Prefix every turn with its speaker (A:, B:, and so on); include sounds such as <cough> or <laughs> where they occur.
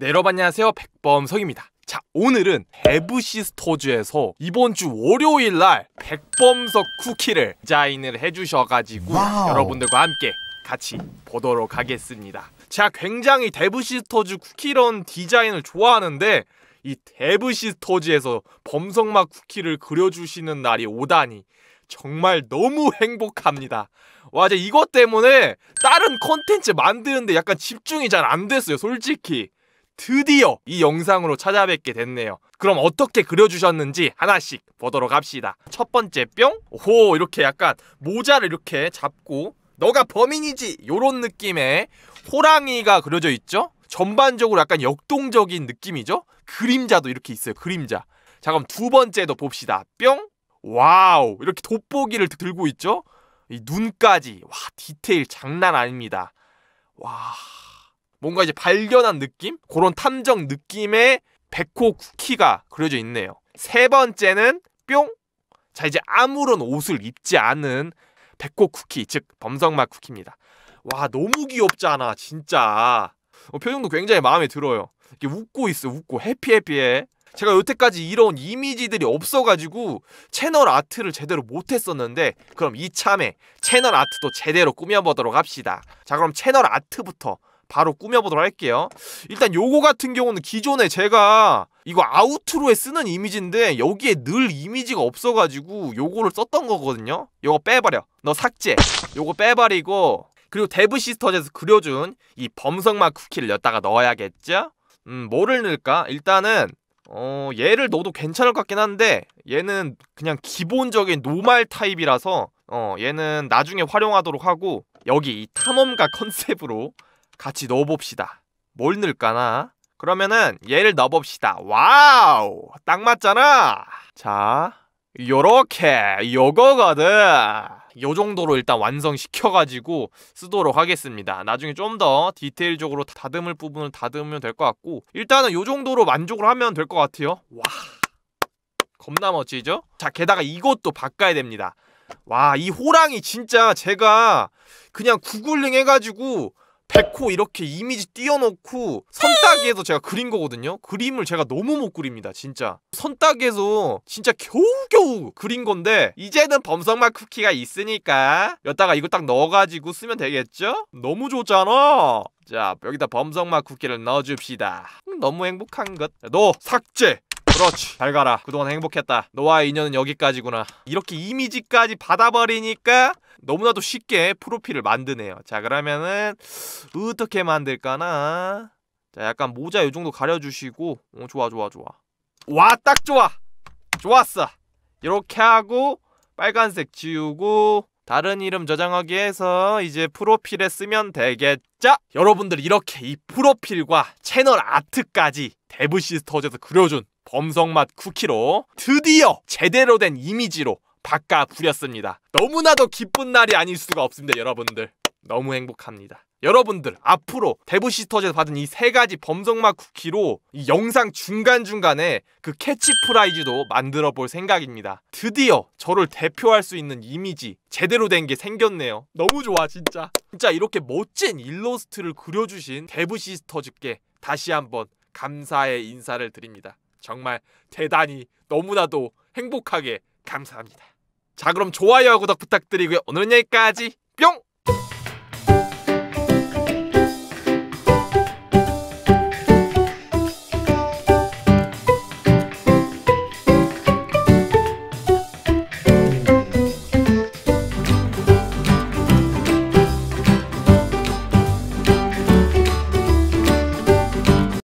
A: 네, 여러분 안녕하세요. 백범석입니다. 자, 오늘은 베브시스토즈에서 이번 주 월요일 날 백범석 쿠키를 디자인을 해주셔가지고 와우. 여러분들과 함께 같이 보도록 하겠습니다. 제가 굉장히 데브시스토즈 쿠키런 디자인을 좋아하는데 이 데브시스토즈에서 범석막 쿠키를 그려주시는 날이 오다니 정말 너무 행복합니다. 와, 이제 이것 때문에 다른 컨텐츠 만드는데 약간 집중이 잘 안 됐어요, 솔직히. 드디어 이 영상으로 찾아뵙게 됐네요 그럼 어떻게 그려주셨는지 하나씩 보도록 합시다 첫 번째 뿅? 오 이렇게 약간 모자를 이렇게 잡고 너가 범인이지! 요런 느낌의 호랑이가 그려져 있죠? 전반적으로 약간 역동적인 느낌이죠? 그림자도 이렇게 있어요 그림자 자 그럼 두 번째도 봅시다 뿅! 와우 이렇게 돋보기를 들고 있죠? 이 눈까지 와 디테일 장난 아닙니다 와... 뭔가 이제 발견한 느낌? 그런 탐정 느낌의 백호 쿠키가 그려져 있네요. 세 번째는 뿅! 자, 이제 아무런 옷을 입지 않은 백호 쿠키, 즉 범성맛 쿠키입니다. 와, 너무 귀엽잖아, 진짜. 어, 표정도 굉장히 마음에 들어요. 이게 웃고 있어, 웃고 해피해피해. 제가 여태까지 이런 이미지들이 없어가지고 채널 아트를 제대로 못했었는데 그럼 이참에 채널 아트도 제대로 꾸며보도록 합시다. 자, 그럼 채널 아트부터 바로 꾸며보도록 할게요 일단 요거 같은 경우는 기존에 제가 이거 아우트로에 쓰는 이미지인데 여기에 늘 이미지가 없어가지고 요거를 썼던 거거든요 요거 빼버려 너 삭제 요거 빼버리고 그리고 데브 시스터즈에서 그려준 이 범석마 쿠키를 여기다가 넣어야겠죠? 음 뭐를 넣을까? 일단은 어 얘를 넣어도 괜찮을 것 같긴 한데 얘는 그냥 기본적인 노말 타입이라서 어 얘는 나중에 활용하도록 하고 여기 이 탐험가 <laughs> 컨셉으로 같이 넣어봅시다. 뭘 넣을까나? 그러면은 얘를 넣어봅시다. 와우! 딱 맞잖아! 자, 요렇게 요거거든! 요 정도로 일단 완성시켜가지고 쓰도록 하겠습니다. 나중에 좀 더 디테일적으로 다듬을 부분을 다듬으면 될 것 같고 일단은 요 정도로 만족을 하면 될 것 같아요. 와! 겁나 멋지죠? 자, 게다가 이것도 바꿔야 됩니다. 와, 이 호랑이 진짜 제가 그냥 구글링 해가지고 백호 이렇게 이미지 띄워놓고 선따기에서 제가 그린 거거든요 그림을 제가 너무 못 그립니다 진짜 선따기에서 진짜 겨우겨우 그린 건데 이제는 범성마 쿠키가 있으니까 여기다가 이거 딱 넣어가지고 쓰면 되겠죠? 너무 좋잖아 자 여기다 범성마 쿠키를 넣어줍시다 음, 너무 행복한 것너 삭제 그렇지 잘 가라 그동안 행복했다 너와의 인연은 여기까지구나 이렇게 이미지까지 받아버리니까 너무나도 쉽게 프로필을 만드네요. 자 그러면은 어떻게 만들까나 자 약간 모자 요정도 가려주시고 어, 좋아 좋아 좋아 와 딱 좋아 좋았어 이렇게 하고 빨간색 지우고 다른 이름 저장하기 해서 이제 프로필에 쓰면 되겠죠? 여러분들 이렇게 이 프로필과 채널 아트까지 데브시스터즈에서 그려준 범성맛 쿠키로 드디어 제대로 된 이미지로 바꿔 부렸습니다. 너무나도 기쁜 날이 아닐 수가 없습니다, 여러분들. 너무 행복합니다. 여러분들 앞으로 데브시터즈에서 받은 이 세 가지 범석맛 쿠키로 이 영상 중간중간에 그 캐치프라이즈도 만들어 볼 생각입니다. 드디어 저를 대표할 수 있는 이미지 제대로 된 게 생겼네요. 너무 좋아 진짜. 진짜 이렇게 멋진 일러스트를 그려주신 데브시스터즈께 다시 한번 감사의 인사를 드립니다. 정말 대단히 너무나도 행복하게 감사합니다. 자 그럼 좋아요하고 구독 부탁드리고요. 오늘은 여기까지 뿅!